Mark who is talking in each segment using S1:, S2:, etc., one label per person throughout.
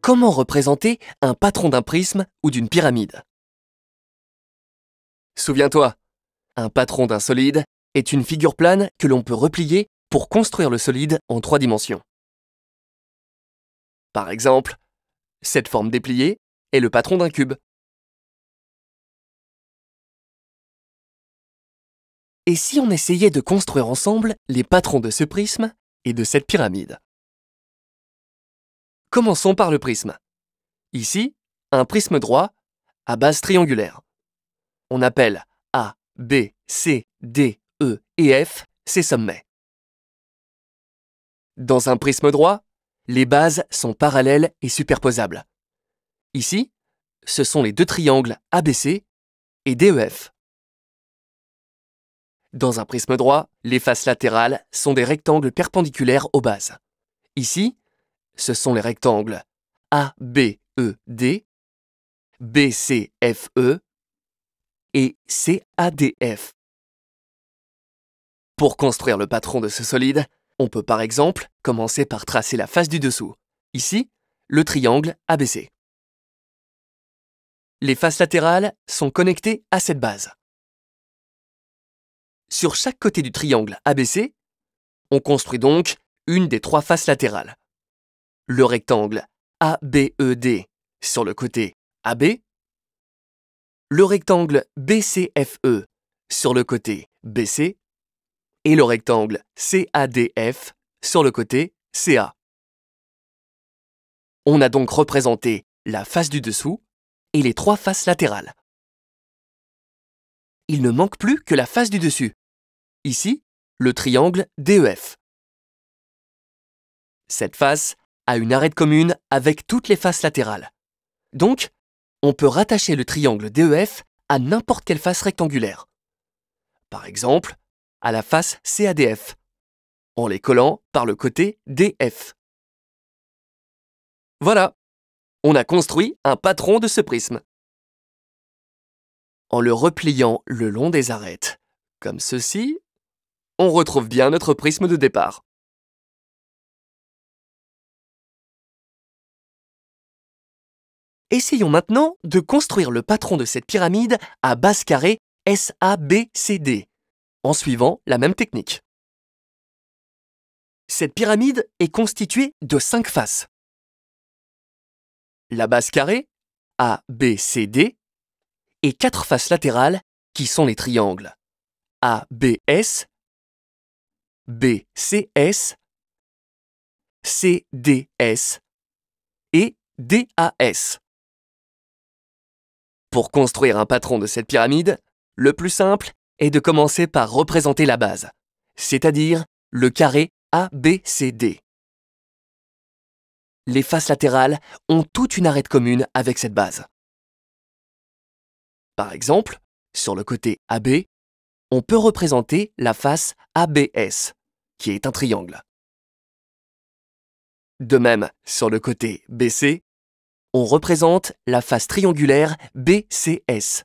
S1: Comment représenter un patron d'un prisme ou d'une pyramide Souviens-toi, un patron d'un solide est une figure plane que l'on peut
S2: replier pour construire le solide en trois dimensions. Par exemple, cette forme dépliée est le patron d'un cube. Et si on essayait de construire ensemble les patrons de ce prisme et de cette pyramide Commençons
S1: par le prisme. Ici, un prisme droit à base triangulaire. On appelle A, B, C, D, E et F ses sommets. Dans un prisme droit, les bases sont parallèles et superposables. Ici, ce sont les deux triangles ABC et DEF. Dans un prisme droit, les faces latérales sont des rectangles perpendiculaires aux bases. Ici, ce sont les rectangles
S2: ABED, BCFE et CADF. Pour construire le patron
S1: de ce solide, on peut par exemple commencer par tracer la face du dessous. Ici, le
S2: triangle ABC. Les faces latérales sont connectées à cette base. Sur chaque côté du triangle ABC,
S1: on construit donc une des trois faces latérales. Le rectangle ABED sur le côté AB, le rectangle BCFE sur le côté BC et le rectangle CADF sur le côté CA. On a donc représenté la face du dessous et les trois faces latérales
S2: il ne manque plus que la face du dessus. Ici, le triangle DEF. Cette face a une arête commune avec
S1: toutes les faces latérales. Donc, on peut rattacher le triangle DEF à n'importe quelle face rectangulaire. Par exemple, à la face CADF,
S2: en les collant par le côté DF. Voilà, on a construit un patron de ce prisme en le repliant le long des arêtes. Comme ceci, on retrouve bien notre prisme de départ. Essayons maintenant de construire le patron de cette pyramide à base carrée SABCD, en suivant la même technique. Cette pyramide est constituée de cinq faces. La base carrée, ABCD, et quatre faces
S1: latérales qui sont les triangles ABS,
S2: BCS, CDS et DAS. Pour construire un patron de cette
S1: pyramide, le plus simple est de commencer par représenter la base, c'est-à-dire
S2: le carré ABCD. Les faces latérales ont toute une arête commune avec cette base. Par exemple,
S1: sur le côté AB, on peut représenter la face ABS, qui est un triangle. De même, sur le côté BC, on représente la face triangulaire BCS.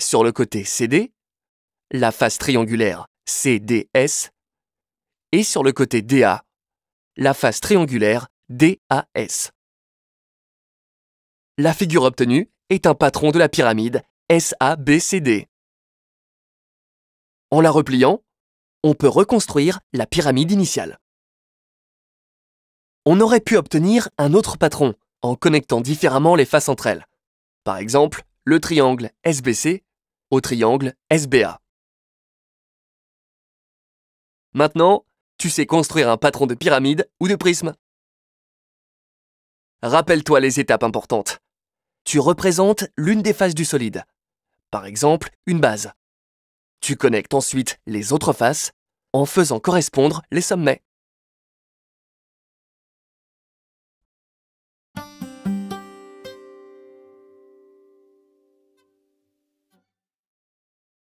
S1: Sur le côté CD, la face triangulaire CDS. Et sur le côté DA, la face triangulaire DAS.
S2: La figure obtenue est un patron de la pyramide SABCD. En la repliant, on peut reconstruire la pyramide initiale. On aurait pu obtenir
S1: un autre patron en connectant différemment les faces entre elles. Par exemple, le triangle
S2: SBC au triangle SBA. Maintenant, tu sais construire un patron de pyramide ou de prisme.
S1: Rappelle-toi les étapes importantes. Tu représentes l'une des faces du solide,
S2: par exemple une base. Tu connectes ensuite les autres faces en faisant correspondre les sommets.